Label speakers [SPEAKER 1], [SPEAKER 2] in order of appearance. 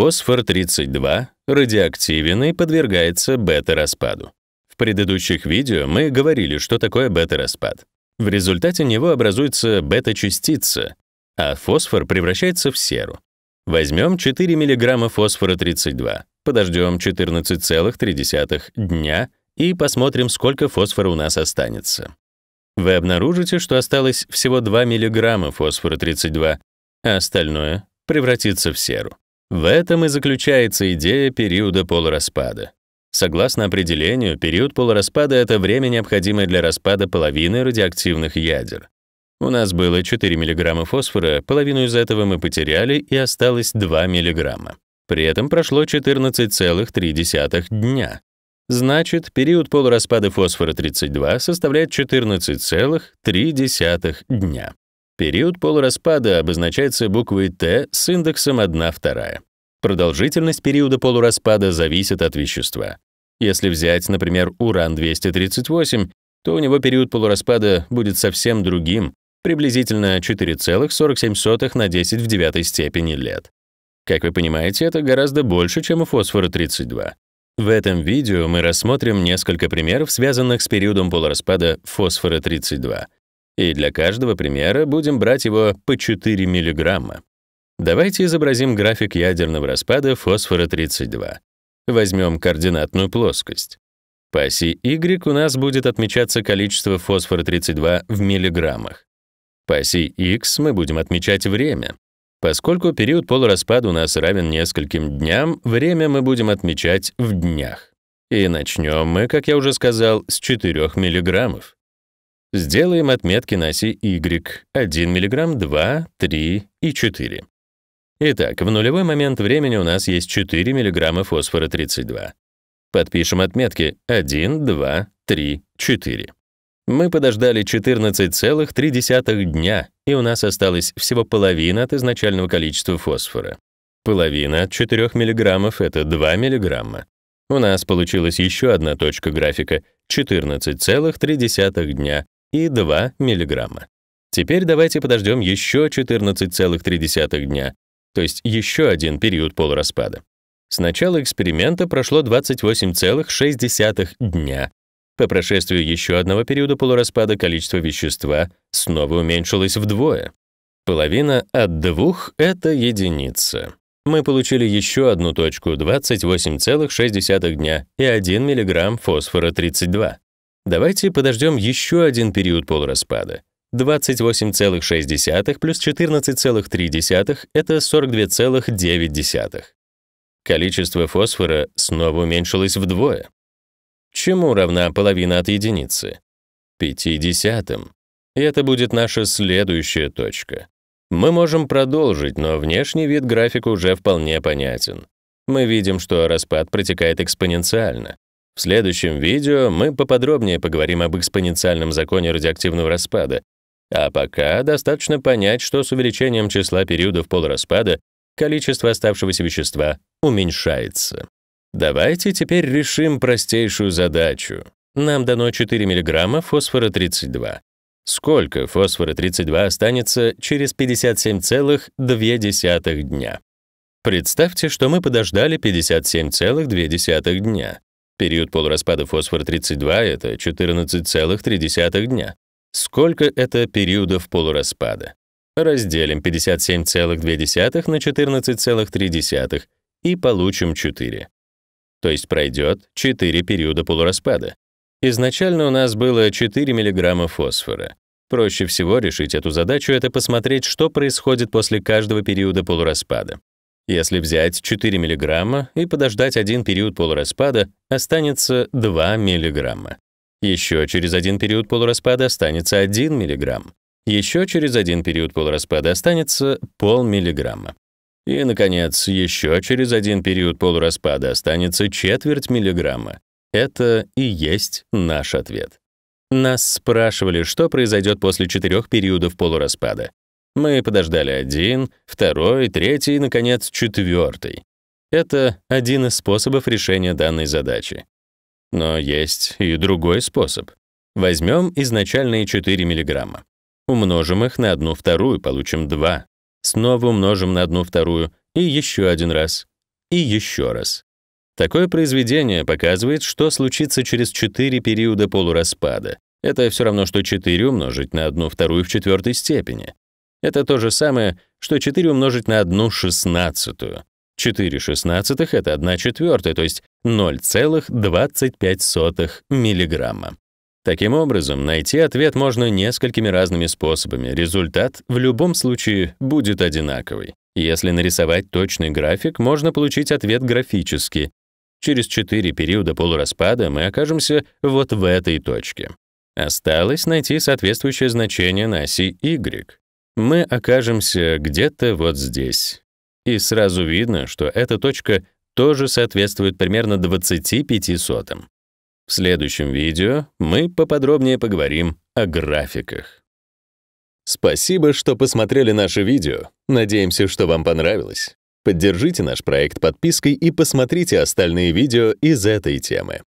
[SPEAKER 1] Фосфор-32 радиоактивен и подвергается бета-распаду. В предыдущих видео мы говорили, что такое бета-распад. В результате него образуется бета-частица, а фосфор превращается в серу. Возьмем 4 мг фосфора-32, подождем 14,3 дня и посмотрим, сколько фосфора у нас останется. Вы обнаружите, что осталось всего 2 мг фосфора-32, а остальное превратится в серу. В этом и заключается идея периода полураспада. Согласно определению, период полураспада — это время, необходимое для распада половины радиоактивных ядер. У нас было 4 мг фосфора, половину из этого мы потеряли, и осталось 2 мг. При этом прошло 14,3 дня. Значит, период полураспада фосфора-32 составляет 14,3 дня. Период полураспада обозначается буквой Т с индексом 1,2. Продолжительность периода полураспада зависит от вещества. Если взять, например, уран-238, то у него период полураспада будет совсем другим, приблизительно 4,47 на 10 в девятой степени лет. Как вы понимаете, это гораздо больше, чем у фосфора-32. В этом видео мы рассмотрим несколько примеров, связанных с периодом полураспада фосфора-32. И для каждого примера будем брать его по 4 миллиграмма. Давайте изобразим график ядерного распада фосфора-32. Возьмем координатную плоскость. По оси Y у нас будет отмечаться количество фосфора-32 в миллиграммах. По оси X мы будем отмечать время. Поскольку период полураспада у нас равен нескольким дням, время мы будем отмечать в днях. И начнем мы, как я уже сказал, с 4 миллиграммов. Сделаем отметки на оси Y — 1 миллиграмм, 2, 3 и 4. Итак, в нулевой момент времени у нас есть 4 мг фосфора 32. Подпишем отметки 1, 2, 3, 4. Мы подождали 14,3 дня, и у нас осталось всего половина от изначального количества фосфора. Половина от 4 мг — это 2 мг. У нас получилась еще одна точка графика — 14,3 дня и 2 мг. Теперь давайте подождем еще 14,3 дня то есть еще один период полураспада. С начала эксперимента прошло 28,6 дня. По прошествию еще одного периода полураспада количество вещества снова уменьшилось вдвое. Половина от двух — это единица. Мы получили еще одну точку 28,6 дня и 1 миллиграмм фосфора 32. Давайте подождем еще один период полураспада — 28,6 плюс 14,3 — это 42,9. Количество фосфора снова уменьшилось вдвое. Чему равна половина от единицы? 50. И это будет наша следующая точка. Мы можем продолжить, но внешний вид графика уже вполне понятен. Мы видим, что распад протекает экспоненциально. В следующем видео мы поподробнее поговорим об экспоненциальном законе радиоактивного распада, а пока достаточно понять, что с увеличением числа периодов полураспада количество оставшегося вещества уменьшается. Давайте теперь решим простейшую задачу. Нам дано 4 мг фосфора-32. Сколько фосфора-32 останется через 57,2 дня? Представьте, что мы подождали 57,2 дня. Период полураспада фосфора-32 — это 14,3 дня. Сколько это периодов полураспада? Разделим 57,2 на 14,3 и получим 4. То есть пройдет 4 периода полураспада. Изначально у нас было 4 мг фосфора. Проще всего решить эту задачу — это посмотреть, что происходит после каждого периода полураспада. Если взять 4 мг и подождать один период полураспада, останется 2 мг. Еще через один период полураспада останется 1 мг. Еще через один период полураспада останется полмиллиграмма. И, наконец, еще через один период полураспада останется четверть миллиграмма. Это и есть наш ответ. Нас спрашивали, что произойдет после четырех периодов полураспада. Мы подождали один, второй, третий и, наконец, четвертый. Это один из способов решения данной задачи. Но есть и другой способ. Возьмем изначальные 4 миллиграмма, Умножим их на 1 вторую, получим 2. Снова умножим на 1 вторую и еще один раз. И еще раз. Такое произведение показывает, что случится через 4 периода полураспада. Это все равно, что 4 умножить на 1 вторую в четвертой степени. Это то же самое, что 4 умножить на 1 шестнадцатую. 4 16 это 1 4 то есть 0,25 миллиграмма. Таким образом, найти ответ можно несколькими разными способами. Результат в любом случае будет одинаковый. Если нарисовать точный график, можно получить ответ графически. Через 4 периода полураспада мы окажемся вот в этой точке. Осталось найти соответствующее значение на оси Y. Мы окажемся где-то вот здесь и сразу видно, что эта точка тоже соответствует примерно 25 сотым. В следующем видео мы поподробнее поговорим о графиках. Спасибо, что посмотрели наше видео. Надеемся, что вам понравилось. Поддержите наш проект подпиской и посмотрите остальные видео из этой темы.